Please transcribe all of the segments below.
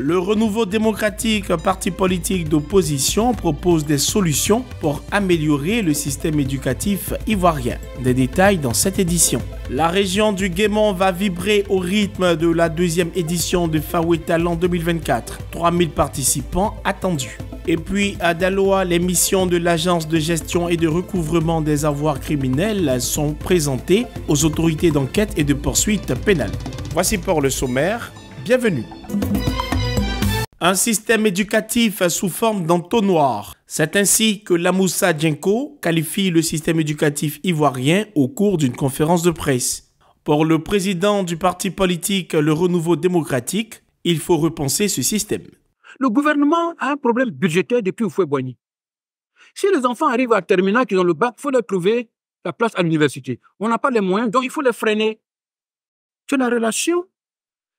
Le renouveau démocratique, parti politique d'opposition, propose des solutions pour améliorer le système éducatif ivoirien. Des détails dans cette édition. La région du Guémont va vibrer au rythme de la deuxième édition de Fawit Talent 2024. 3000 participants attendus. Et puis à Daloa, les missions de l'agence de gestion et de recouvrement des avoirs criminels sont présentées aux autorités d'enquête et de poursuite pénale. Voici pour le sommaire. Bienvenue un système éducatif sous forme d'entonnoir. C'est ainsi que Lamoussa Djenko qualifie le système éducatif ivoirien au cours d'une conférence de presse. Pour le président du parti politique Le Renouveau démocratique, il faut repenser ce système. Le gouvernement a un problème budgétaire depuis Oufoué-Boigny. Si les enfants arrivent à terminer qu'ils ont le bac, il faut leur trouver la place à l'université. On n'a pas les moyens, donc il faut les freiner. C'est la relation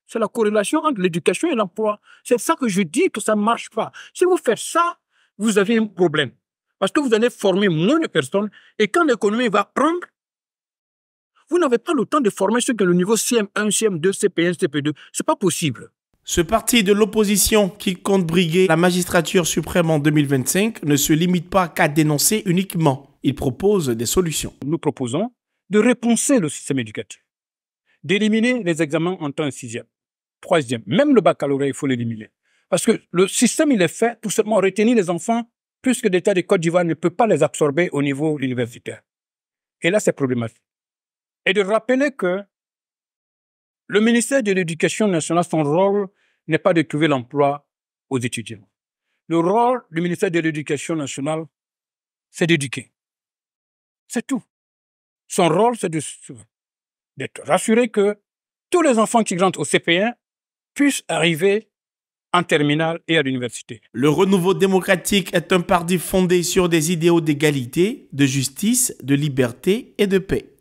c'est la corrélation entre l'éducation et l'emploi. C'est ça que je dis que ça ne marche pas. Si vous faites ça, vous avez un problème. Parce que vous allez former moins de personnes et quand l'économie va prendre, vous n'avez pas le temps de former ceux qui ont le niveau CM1, CM2, CP1, CP2. Ce n'est pas possible. Ce parti de l'opposition qui compte briguer la magistrature suprême en 2025 ne se limite pas qu'à dénoncer uniquement. Il propose des solutions. Nous proposons de repenser le système éducatif, d'éliminer les examens en temps sixième, troisième. Même le baccalauréat, il faut l'éliminer. Parce que le système, il est fait pour seulement retenir les enfants, puisque l'État de Côte d'Ivoire ne peut pas les absorber au niveau universitaire. Et là, c'est problématique. Et de rappeler que le ministère de l'Éducation nationale, son rôle n'est pas de trouver l'emploi aux étudiants. Le rôle du ministère de l'Éducation nationale, c'est d'éduquer. C'est tout. Son rôle, c'est d'être rassuré que tous les enfants qui rentrent au CP1 e, arriver en terminale et à l'université. Le renouveau démocratique est un parti fondé sur des idéaux d'égalité, de justice, de liberté et de paix.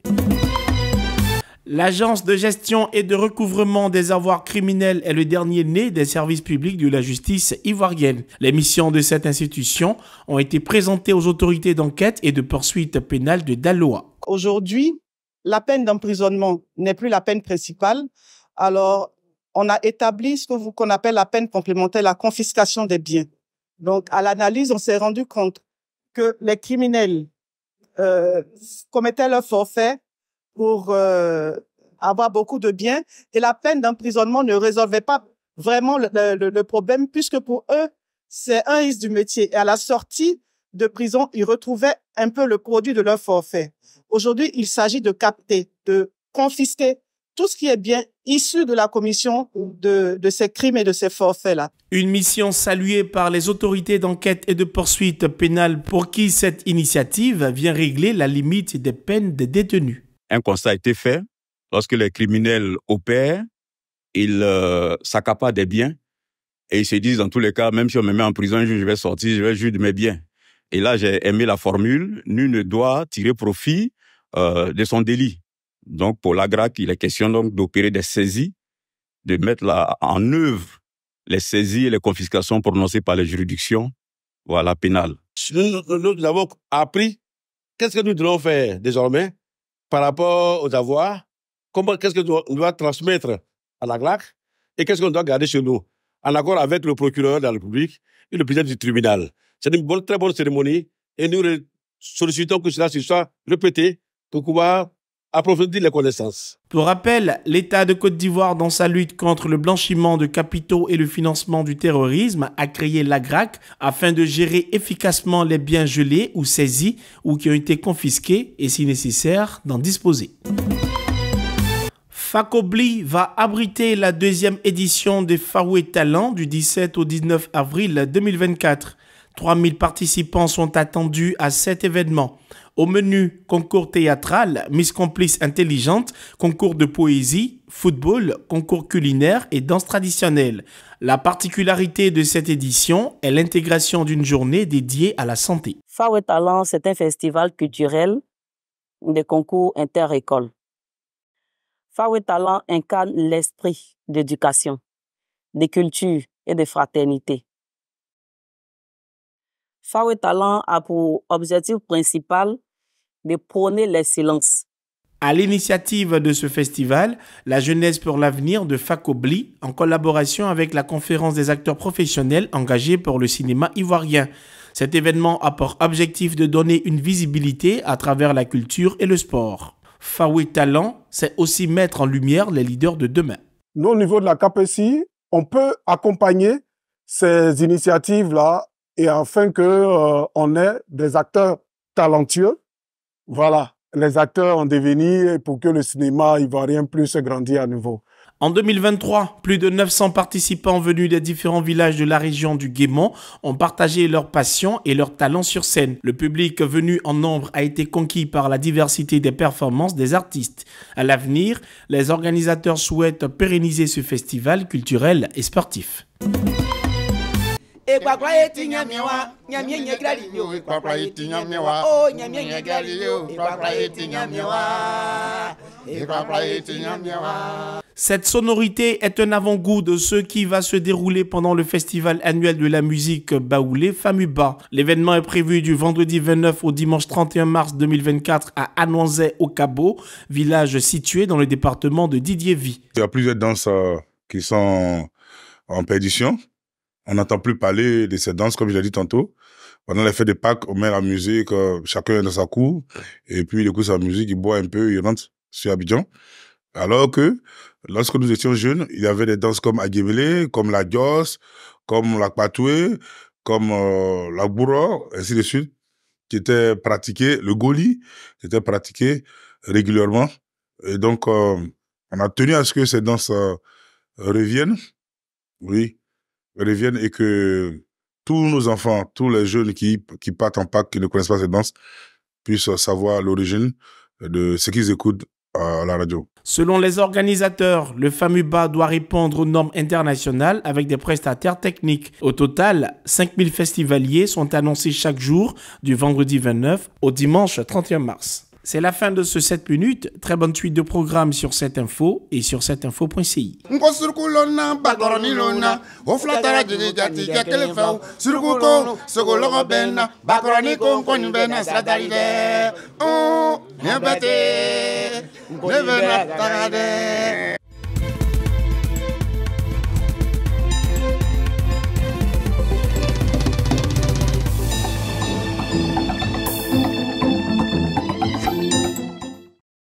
L'agence de gestion et de recouvrement des avoirs criminels est le dernier né des services publics de la justice ivoirienne. Les missions de cette institution ont été présentées aux autorités d'enquête et de poursuite pénale de Daloa. Aujourd'hui, la peine d'emprisonnement n'est plus la peine principale. Alors, on a établi ce qu'on appelle la peine complémentaire, la confiscation des biens. Donc, à l'analyse, on s'est rendu compte que les criminels euh, commettaient leur forfait pour euh, avoir beaucoup de biens et la peine d'emprisonnement ne résolvait pas vraiment le, problème puisque pour eux, c'est un risque du métier. Et à la sortie de prison, ils retrouvaient un peu le produit de leur forfait. Aujourd'hui, il s'agit de capter, de confisquer tout ce qui est bien issu de la commission de, ces crimes et de ces forfaits-là. Une mission saluée par les autorités d'enquête et de poursuite pénale pour qui cette initiative vient régler la limite des peines des détenus. Un constat a été fait. Lorsque les criminels opèrent, ils euh, s'accaparent des biens et ils se disent dans tous les cas, même si on me met en prison je vais sortir, je vais juger de mes biens. Et là, j'ai aimé la formule, nul ne doit tirer profit euh, de son délit. Donc, pour la GRAC, il est question donc d'opérer des saisies, de mettre en œuvre les saisies et les confiscations prononcées par les juridictions, voilà, pénales. Nous, nous, nous avons appris qu'est-ce que nous devons faire désormais par rapport aux avoirs, qu'est-ce que nous, doit transmettre à la GRAC et qu'est-ce qu'on doit garder chez nous, en accord avec le procureur de la République et le président du tribunal. C'est une bonne, très bonne cérémonie et nous sollicitons que cela se soit répété pour pouvoir approfondir les connaissances. Pour rappel, l'État de Côte d'Ivoire, dans sa lutte contre le blanchiment de capitaux et le financement du terrorisme, a créé l'AGRAC afin de gérer efficacement les biens gelés ou saisis ou qui ont été confisqués et, si nécessaire, d'en disposer. Facobli va abriter la deuxième édition des et Talents du 17 au 19 avril 2024. 3000 participants sont attendus à cet événement. Au menu, concours théâtral, Miss Complice Intelligente, concours de poésie, football, concours culinaire et danse traditionnelle. La particularité de cette édition est l'intégration d'une journée dédiée à la santé. Fawe Talent, c'est un festival culturel de concours inter-écoles. Fawe Talent incarne l'esprit d'éducation, de culture et de fraternité. Fawe Talent a pour objectif principal de prôner silences. À l'initiative de ce festival, la Jeunesse pour l'avenir de Facobli, en collaboration avec la conférence des acteurs professionnels engagés pour le cinéma ivoirien. Cet événement a pour objectif de donner une visibilité à travers la culture et le sport. Fawi Talent, c'est aussi mettre en lumière les leaders de demain. Nous, au niveau de la CAPSI, on peut accompagner ces initiatives-là et afin qu'on euh, on ait des acteurs talentueux voilà, les acteurs ont devenir pour que le cinéma va plus se grandir à nouveau. En 2023, plus de 900 participants venus des différents villages de la région du Guémont ont partagé leur passion et leur talent sur scène. Le public venu en nombre a été conquis par la diversité des performances des artistes. À l'avenir, les organisateurs souhaitent pérenniser ce festival culturel et sportif. Cette sonorité est un avant-goût de ce qui va se dérouler pendant le festival annuel de la musique Baoulé Famuba. L'événement est prévu du vendredi 29 au dimanche 31 mars 2024 à Anouanzay au Cabo, village situé dans le département de Didierville. Il y a plusieurs danses euh, qui sont en perdition. On n'entend plus parler de ces danses, comme je l'ai dit tantôt. Pendant les fêtes de Pâques, on met la musique, euh, chacun dans sa cour, et puis du coup, sa musique, il boit un peu, il rentre sur Abidjan. Alors que, lorsque nous étions jeunes, il y avait des danses comme Aguébélé, comme la Dios, comme la Patoué, comme euh, la Boura, ainsi de suite, qui étaient pratiquées, le Goli, qui était pratiqué régulièrement. Et donc, euh, on a tenu à ce que ces danses euh, reviennent. Oui reviennent et que tous nos enfants, tous les jeunes qui, partent en Pâques, qui ne connaissent pas cette danse, puissent savoir l'origine de ce qu'ils écoutent à la radio. Selon les organisateurs, le FAMUBA doit répondre aux normes internationales avec des prestataires techniques. Au total, 5000 festivaliers sont annoncés chaque jour du vendredi 29 au dimanche 31 mars. C'est la fin de ce 7 minutes. Très bonne suite de programme sur cette info et sur cette info.ci.